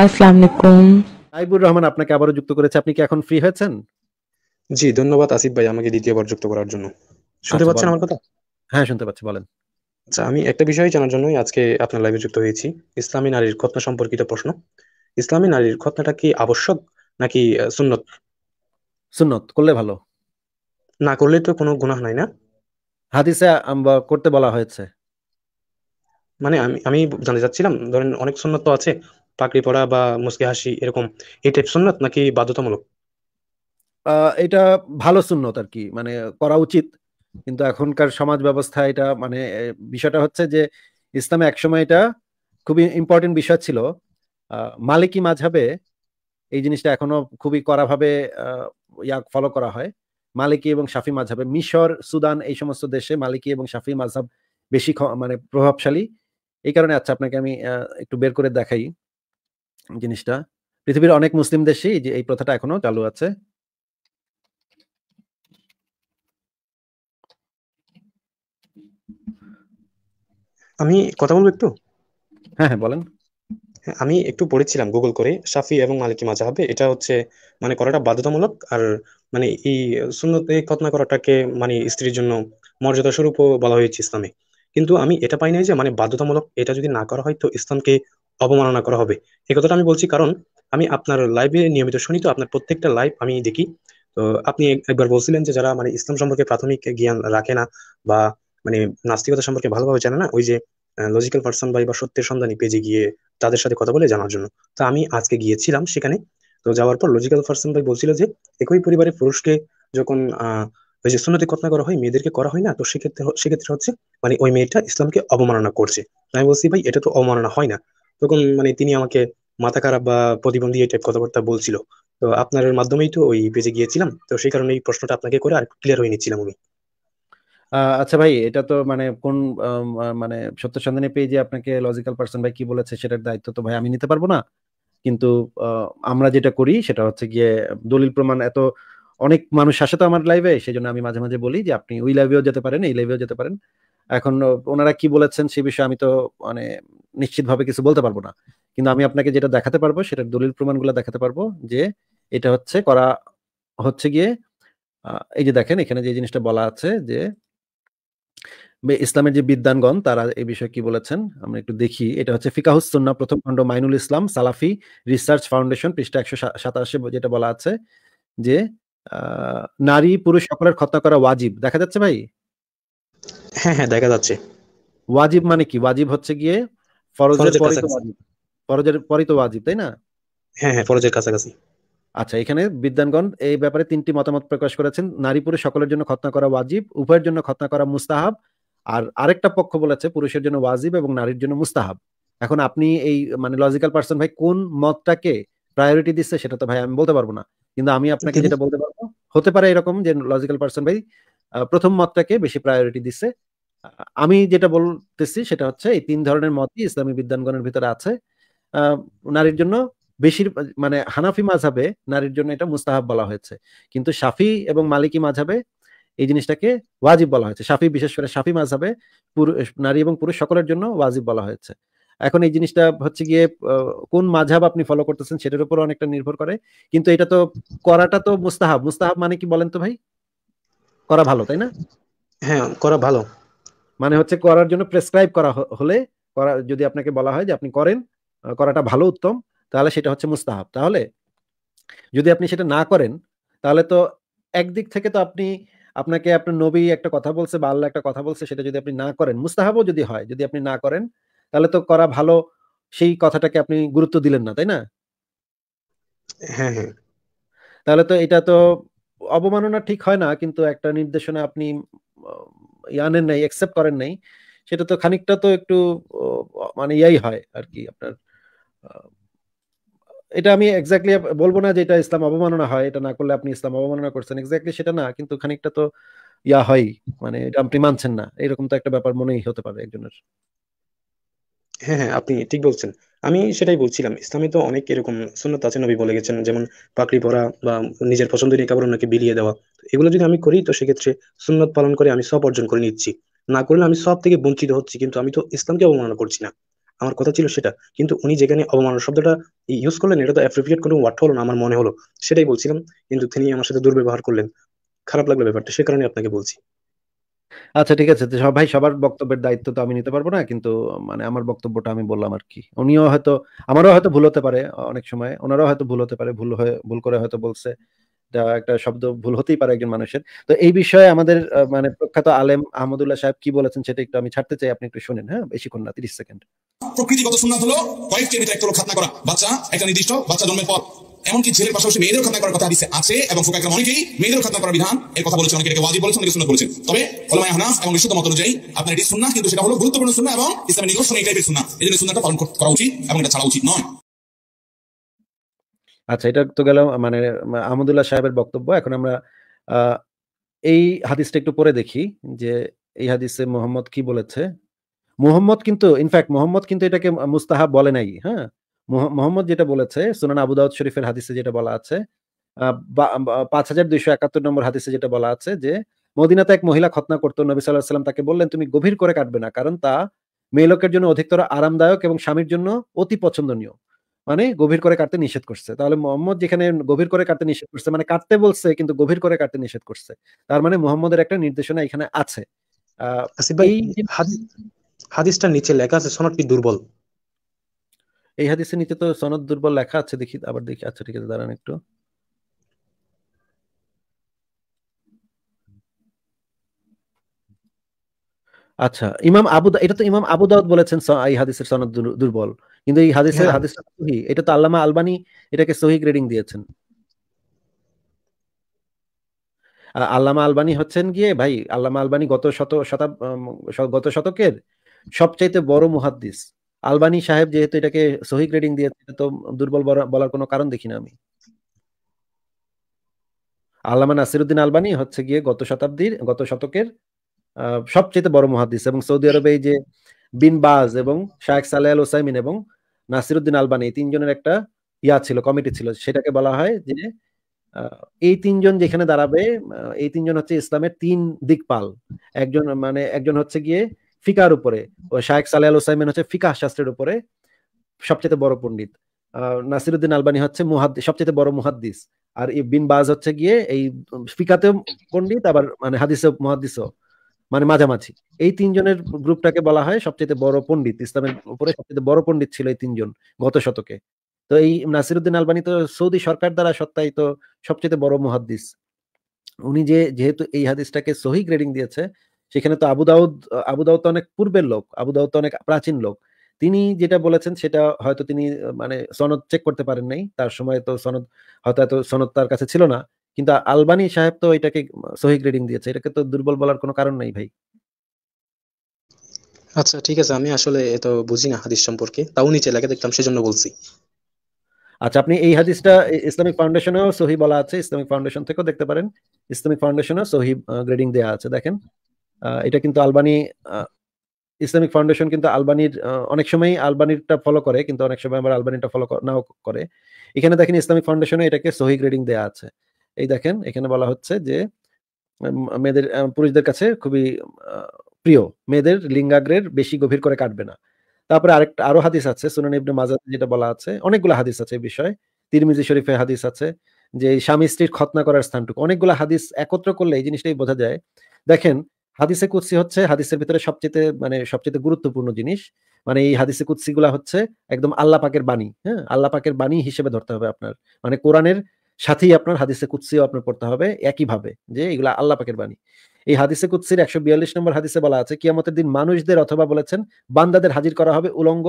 আইবুর রহমান আপনাকে আবারও যুক্ত করেছে আপনি কি এখন ফ্রি হয়েছেন জি ধন্যবাদ আসিফ ভাই আমাকে দ্বিতীয়বার যুক্ত করার জন্য শুনতে আচ্ছা, পাচ্ছেন আমার কথা হ্যাঁ শুনতে পাচ্ছি বলেন আচ্ছা আমি একটা বিষয় জানার জন্যই আজকে আপনার লাইভে যুক্ত হয়েছি ইসলামী নারীর খতনা সম্পর্কিত প্রশ্ন ইসলামী নারীর খতনাটা কি আবশ্যক নাকি সুন্নত সুন্নত করলে ভালো না করলে তো কোনো গুনাহ নাই না হাদিসে করতে বলা হয়েছে মানে আমি আমি জানতে চাচ্ছিলাম ধরেন অনেক সুন্নত তো আছে পাকড়ি পরা বা মুসকি হাসি এরকম এই টাইপ সুন্নত নাকি বাধ্যতামূলক এটা ভালো সুন্নত আর কি মানে করা উচিত কিন্তু এখনকার সমাজ ব্যবস্থা এটা মানে বিষয়টা হচ্ছে যে ইসলামে একসময় এটা খুবই ইম্পর্টেন্ট বিষয় ছিল মালিকি মাঝাবে এই জিনিসটা এখনো খুবই কড়াভাবে ইয়া ফলো করা হয় মালিকি এবং সাফি মাঝাবে মিশর সুদান এই সমস্ত দেশে মালিকি এবং সাফি মাঝাব বেশি মানে প্রভাবশালী এই কারণে আচ্ছা আপনাকে আমি একটু বের করে দেখাই জিনিসটা পৃথিবীর অনেক মুসলিম দেশেই যে এই প্রথাটা এখনো চালু আছে আমি কথা বলবো একটু হ্যাঁ হ্যাঁ বলেন হ্যাঁ, আমি একটু পড়েছিলাম গুগল করে সাফি এবং মালিকি হবে এটা হচ্ছে মানে করাটা বাধ্যতামূলক আর মানে এই সুন্নতে খতনা করাটাকে মানে স্ত্রীর জন্য মর্যাদা স্বরূপ বলা হয়েছে ইসলামে কিন্তু আমি এটা পাই নাই যে মানে বাধ্যতামূলক এটা যদি না করা হয় তো ইসলামকে অবমাননা করা হবে এই কথাটা আমি বলছি কারণ আমি আপনার লাইভে নিয়মিত শুনি তো আপনার প্রত্যেকটা লাইভ আমি দেখি তো আপনি একবার বলছিলেন যে যারা মানে ইসলাম সম্পর্কে প্রাথমিক জ্ঞান রাখে না বা মানে নাস্তিকতা সম্পর্কে ভালোভাবে জানে না ওই যে লজিক্যাল পার্সন বা সত্যের সন্ধানী পেজে গিয়ে তাদের সাথে কথা বলে জানার জন্য তো আমি আজকে গিয়েছিলাম সেখানে তো যাওয়ার পর লজিক্যাল পার্সন ভাই বলছিল যে একই পরিবারে পুরুষকে যখন আহ ওই যে সুন্নতি কথা করা হয় মেয়েদেরকে করা হয় না তো সেক্ষেত্রে সেক্ষেত্রে হচ্ছে মানে ওই মেয়েটা ইসলামকে অবমাননা করছে আমি বলছি ভাই এটা তো অবমাননা হয় না তখন মানে তিনি আমাকে মাথা খারাপ বা প্রতিবন্ধী এই টাইপ কথাবার্তা বলছিল তো আপনার মাধ্যমেই তো ওই পেজে গিয়েছিলাম তো সেই কারণে এই প্রশ্নটা আপনাকে করে আর ক্লিয়ার হয়ে নিচ্ছিলাম আমি আচ্ছা ভাই এটা তো মানে কোন মানে সত্য পেয়ে যে আপনাকে লজিক্যাল পার্সন ভাই কি বলেছে সেটার দায়িত্ব তো ভাই আমি নিতে পারবো না কিন্তু আমরা যেটা করি সেটা হচ্ছে গিয়ে দলিল প্রমাণ এত অনেক মানুষ আসে তো আমার লাইভে সেই জন্য আমি মাঝে মাঝে বলি যে আপনি ওই লাইভেও যেতে পারেন এই লাইভেও যেতে পারেন এখন ওনারা কি বলেছেন সে বিষয়ে আমি তো মানে নিশ্চিতভাবে কিছু বলতে পারবো না কিন্তু আমি আপনাকে যেটা দেখাতে পারবো সেটার দলিল প্রমাণগুলো দেখাতে পারবো যে এটা হচ্ছে করা হচ্ছে গিয়ে এই যে দেখেন এখানে যে জিনিসটা বলা আছে যে ইসলামের যে বিদ্যানগণ তারা এই বিষয়ে কি বলেছেন আমরা একটু দেখি এটা হচ্ছে ফিকাহুসুন্না প্রথম খণ্ড মাইনুল ইসলাম সালাফি রিসার্চ ফাউন্ডেশন পৃষ্ঠা একশো সাতাশে যেটা বলা আছে যে নারী পুরুষ সকলের খতনা করা ওয়াজিব দেখা যাচ্ছে ভাই হ্যাঁ হ্যাঁ দেখা যাচ্ছে ওয়াজিব মানে কি ওয়াজিব হচ্ছে গিয়ে ফরজের পরে ওয়াজিব ফরজের পরে তো ওয়াজিব তাই না হ্যাঁ হ্যাঁ ফরজের কাছাকাছি আচ্ছা এখানে বিদ্যানগণ এই ব্যাপারে তিনটি মতামত প্রকাশ করেছেন নারী পুরুষ সকলের জন্য খতনা করা ওয়াজিব উভয়ের জন্য খতনা করা মুস্তাহাব আর আরেকটা পক্ষ বলেছে পুরুষের জন্য ওয়াজিব এবং নারীর জন্য মুস্তাহাব এখন আপনি এই মানে লজিক্যাল পার্সন ভাই কোন মতটাকে প্রায়োরিটি দিচ্ছে সেটা তো ভাই আমি বলতে পারবো না কিন্তু আমি আপনাকে যেটা বলতে পারবো হতে পারে এরকম যে লজিক্যাল পার্সন ভাই প্রথম মতটাকে বেশি প্রায়োরিটি দিছে আমি যেটা বলতেছি সেটা হচ্ছে এই তিন ধরনের মতই ইসলামী বিদ্যানগণের ভিতরে আছে নারীর জন্য বেশির মানে হানাফি মাঝাবে নারীর জন্য এটা মুস্তাহাব বলা হয়েছে কিন্তু সাফি এবং মালিকি মাঝাবে এই জিনিসটাকে ওয়াজিব বলা হয়েছে সাফি বিশেষ করে সাফি মাঝাবে নারী এবং পুরুষ সকলের জন্য ওয়াজিব বলা হয়েছে এখন এই জিনিসটা হচ্ছে গিয়ে কোন মাঝাব আপনি ফলো করতেছেন সেটার উপর অনেকটা নির্ভর করে কিন্তু এটা তো করাটা তো মুস্তাহাব মুস্তাহাব মানে কি বলেন তো ভাই করা ভালো তাই না হ্যাঁ করা ভালো মানে হচ্ছে করার জন্য প্রেসক্রাইব করা হলে করা যদি আপনাকে বলা হয় যে আপনি করেন করাটা ভালো উত্তম তাহলে সেটা হচ্ছে মুস্তাহাব তাহলে যদি আপনি সেটা না করেন তাহলে তো একদিক থেকে তো আপনি আপনাকে আপনার নবী একটা কথা বলছে বা আল্লাহ একটা কথা বলছে সেটা যদি আপনি না করেন মুস্তাহাবও যদি হয় যদি আপনি না করেন তাহলে তো করা ভালো সেই কথাটাকে আপনি গুরুত্ব দিলেন না তাই না হ্যাঁ হ্যাঁ তাহলে তো এটা তো অবমাননা ঠিক হয় না কিন্তু একটা নির্দেশনা আপনি আনেন নাই অ্যাকসেপ্ট করেন নাই সেটা তো খানিকটা তো একটু মানে ইয়াই হয় আর কি আপনার এটা আমি এক্স্যাক্টলি বলবো না যে এটা ইসলাম অবমাননা হয় এটা না করলে আপনি ইসলাম অবমাননা করছেন এক্স্যাক্টলি সেটা না কিন্তু খানিকটা তো ইয়া হয় মানে এটা আপনি মানছেন না এরকম তো একটা ব্যাপার মনেই হতে পারে একজনের হ্যাঁ হ্যাঁ আপনি ঠিক বলছেন আমি সেটাই বলছিলাম ইসলামে তো অনেক এরকম সুন্নত আছে নবী বলে গেছেন যেমন পাকড়ি পরা বা নিজের পছন্দ নিয়ে কাপড় ওনাকে বিলিয়ে দেওয়া এগুলো যদি আমি করি তো সেক্ষেত্রে সুন্নত পালন করে আমি সব অর্জন করে নিচ্ছি না করলে আমি সব থেকে বঞ্চিত হচ্ছি কিন্তু আমি তো ইসলামকে অবমাননা করছি না আমার কথা ছিল সেটা কিন্তু উনি যেখানে অবমাননা শব্দটা ইউজ করলেন এটা তো অ্যাপ্রিপ্রিয়েট কোনো ওয়ার্ড হলো না আমার মনে হলো সেটাই বলছিলাম কিন্তু তিনি আমার সাথে দুর্ব্যবহার করলেন খারাপ লাগলো ব্যাপারটা সে কারণে আপনাকে বলছি আচ্ছা ঠিক আছে সব ভাই সবার বক্তব্যের দায়িত্ব তো আমি নিতে পারবো না কিন্তু মানে আমার বক্তব্যটা আমি বললাম আর কি উনিও হয়তো আমারও হয়তো ভুল হতে পারে অনেক সময় ওনারাও হয়তো ভুল হতে পারে ভুল হয়ে ভুল করে হয়তো বলছে একটা শব্দ ভুল হতেই পারে একজন মানুষের তো এই বিষয়ে আমাদের মানে প্রখ্যাত আলেম আহমদুল্লাহ সাহেব কি বলেছেন সেটা একটু আমি ছাড়তে চাই আপনি একটু শুনেন হ্যাঁ বেশিক্ষণ না তিরিশ সেকেন্ড প্রকৃতিগত শূন্য হলো কয়েকটি একটা হলো খাতনা করা বাচ্চা একটা নির্দিষ্ট বাচ্চা জন্মের পর এমনকি ছেলের পাশাপাশি মেয়েদের খাতনা করার কথা দিচ্ছে আছে এবং ফোকা একরাম অনেকেই মেয়েদের খাতনা করার বিধান এর কথা বলেছে অনেকে এটাকে ওয়াজিব বলেছেন অনেকে শুনে বলেছেন তবে ওলামায় হানাফ এবং বিশুদ্ধ মত অনুযায়ী আপনার এটি শুননা কিন্তু সেটা হলো গুরুত্বপূর্ণ শুননা এবং ইসলামের নিদর্শন এই টাইপের শুননা এই জন্য শুননাটা পালন করা উচিত এবং এটা ছাড়া উচিত নয় আচ্ছা এটা তো গেল মানে আহমদুল্লাহ সাহেবের বক্তব্য এখন আমরা এই হাদিসটা একটু পরে দেখি যে এই হাদিসে মোহাম্মদ কি বলেছে মোহাম্মদ কিন্তু ইনফ্যাক্ট মোহাম্মদ কিন্তু এটাকে মুস্তাহাব বলে নাই হ্যাঁ মোহাম্মদ যেটা বলেছে সুনান আবু দাউদ শরীফের হাদিসে যেটা বলা আছে পাঁচ হাজার দুইশো একাত্তর নম্বর হাদিসে যেটা বলা আছে যে মদিনাতে এক মহিলা খতনা করতো নবী সাল্লাহ সাল্লাম তাকে বললেন তুমি গভীর করে কাটবে না কারণ তা মেয়েলোকের জন্য অধিকতর আরামদায়ক এবং স্বামীর জন্য অতি পছন্দনীয় মানে গভীর করে কাটতে নিষেধ করছে তাহলে মোহাম্মদ যেখানে গভীর করে কাটতে নিষেধ করছে মানে কাটতে বলছে কিন্তু গভীর করে কাটতে নিষেধ করছে তার মানে মোহাম্মদের একটা নির্দেশনা এখানে আছে আহ আচ্ছা, হাদিসটা নিচে লেখা আছে সনদটি দুর্বল এই হাদিসের নিচে তো সনদ দুর্বল লেখা আছে দেখি আবার দেখি আচ্ছা ঠিক আছে দাঁড়ান একটু আচ্ছা ইমাম আবু এটা তো ইমাম আবু দাউদ বলেছেন এই হাদিসের সনদ দুর্বল কিন্তু এই হাদিসের হ্যাঁ। হাদিস সহি এটা তো আল্লামা আলবানি এটাকে সহি গ্রেডিং দিয়েছেন আল্লামা আলবানি হচ্ছেন গিয়ে ভাই আল্লামা আলবানি গত শত শতাব গত শতকের সবচাইতে বড় মুহাদ্দিস আলবানি সাহেব যেহেতু এটাকে সহি গ্রেডিং দিয়েছে তো দুর্বল বলার কোনো কারণ দেখি না আমি আল্লামা নাসিরুদ্দিন আলবানি হচ্ছে গিয়ে গত শতাব্দীর গত শতকের সবচেয়ে বড় মহাদিস এবং সৌদি আরবে যে বিন বাজ এবং শাহেক সালেহ আল ওসাইমিন এবং নাসিরুদ্দিন আলবানি এই তিনজনের একটা ইয়া ছিল কমিটি ছিল সেটাকে বলা হয় যে এই তিনজন যেখানে দাঁড়াবে এই তিনজন হচ্ছে ইসলামের তিন দিকপাল একজন মানে একজন হচ্ছে গিয়ে ফিকার উপরে শাহেক সালেহ আল ওসাইমেন হচ্ছে ফিকাহ শাস্ত্রের উপরে সবচেয়ে বড় পণ্ডিত নাসিরুদ্দিন আলবানি হচ্ছে সবচেয়ে বড় মুহাদ্দিস আর বিন বাজ হচ্ছে গিয়ে এই ফিকাতে পণ্ডিত আবার মানে হাদিস মহাদিস মানে মাঝামাঝি এই তিনজনের গ্রুপটাকে বলা হয় সবচেয়ে বড় পণ্ডিত ইসলামের উপরে সবচেয়ে বড় পণ্ডিত ছিল এই তিনজন গত শতকে তো এই নাসিরুদ্দিন আলবানি তো সৌদি সরকার দ্বারা সত্যায়িত সবচেয়ে বড় মুহাদ্দিস উনি যে যেহেতু এই হাদিসটাকে সহি গ্রেডিং দিয়েছে সেখানে তো আবু দাউদ আবু দাউদ তো অনেক পূর্বের লোক আবু দাউদ তো অনেক প্রাচীন লোক তিনি যেটা বলেছেন সেটা হয়তো তিনি মানে সনদ চেক করতে পারেন নাই তার সময় তো সনদ হয়তো এত সনদ তার কাছে ছিল না কিন্তু আলবানি সাহেব তো এটাকে সহি গ্রেডিং দিয়েছে এটাকে তো দুর্বল বলার কোনো কারণ নাই ভাই আচ্ছা ঠিক আছে আমি আসলে এত বুঝি না হাদিস সম্পর্কে তাও নিচে লাগে দেখতাম সেজন্য বলছি আচ্ছা আপনি এই হাদিসটা ইসলামিক ফাউন্ডেশনেও সহি বলা আছে ইসলামিক ফাউন্ডেশন থেকেও দেখতে পারেন ইসলামিক ফাউন্ডেশনেও সহি গ্রেডিং দেয়া আছে দেখেন এটা কিন্তু আলবানি ইসলামিক ফাউন্ডেশন কিন্তু আলবানির অনেক সময় আলবানিরটা ফলো করে কিন্তু অনেক সময় আবার আলবানিটা ফলো নাও করে এখানে দেখেন ইসলামিক ফাউন্ডেশনে এটাকে সহি গ্রেডিং দেয়া আছে এই দেখেন এখানে বলা হচ্ছে যে মেয়েদের পুরুষদের কাছে খুবই প্রিয় মেয়েদের লিঙ্গাগ্রের বেশি গভীর করে কাটবে না তারপরে আরেকটা আরো হাদিস আছে সুনান ইবনে মাজাদ যেটা বলা আছে অনেকগুলো হাদিস আছে এই বিষয়ে তিরমিজি শরীফে হাদিস আছে যে স্বামী স্ত্রীর খতনা করার স্থানটুকু অনেকগুলো হাদিস একত্র করলে এই জিনিসটাই বোঝা যায় দেখেন হাদিসে কুৎসি হচ্ছে হাদিসের ভিতরে সবচেয়ে মানে সবচেয়ে গুরুত্বপূর্ণ জিনিস মানে এই হাদিসে কুৎসিগুলা হচ্ছে একদম আল্লাহ পাকের বাণী হ্যাঁ আল্লাহ পাকের বাণী হিসেবে ধরতে হবে আপনার মানে কোরআনের সাথেই আপনার হাদিসে কুৎসিও আপনার পড়তে হবে একইভাবে যে এগুলা আল্লাহ পাকের বাণী এই হাদিসে কুৎসির একশো বিয়াল্লিশ নম্বর হাদিসে বলা আছে কিয়ামতের দিন মানুষদের অথবা বলেছেন বান্দাদের হাজির করা হবে উলঙ্গ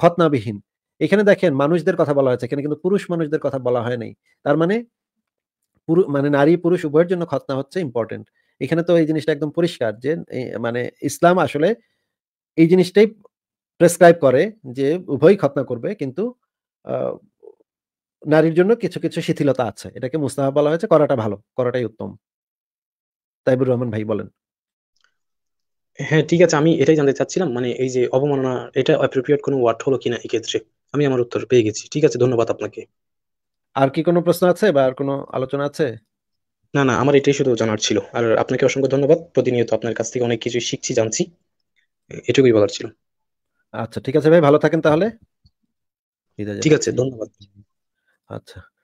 খতনাবিহীন এখানে দেখেন মানুষদের কথা বলা হয়েছে এখানে কিন্তু পুরুষ মানুষদের কথা বলা হয় নাই তার মানে মানে নারী পুরুষ উভয়ের জন্য খতনা হচ্ছে ইম্পর্টেন্ট এখানে তো এই জিনিসটা একদম পরিষ্কার যে মানে ইসলাম আসলে এই জিনিসটাই প্রেসক্রাইব করে যে উভয়ই খতনা করবে কিন্তু নারীর জন্য কিছু কিছু শিথিলতা আছে এটাকে মুস্তাহাব বলা হয়েছে করাটা ভালো করাটাই উত্তম তাইবুর রহমান ভাই বলেন হ্যাঁ ঠিক আছে আমি এটাই জানতে চাচ্ছিলাম মানে এই যে অবমাননা এটা অ্যাপ্রোপ্রিয়েট কোনো ওয়ার্ড হলো কিনা এই ক্ষেত্রে আমি আমার উত্তর পেয়ে গেছি ঠিক আছে ধন্যবাদ আপনাকে আর কি কোনো প্রশ্ন আছে বা আর কোনো আলোচনা আছে না না আমার এটাই শুধু জানার ছিল আর আপনাকে অসংখ্য ধন্যবাদ প্রতিনিয়ত আপনার কাছ থেকে অনেক কিছু শিখছি জানছি এটুকুই বলার ছিল আচ্ছা ঠিক আছে ভাই ভালো থাকেন তাহলে ঠিক আছে ধন্যবাদ আচ্ছা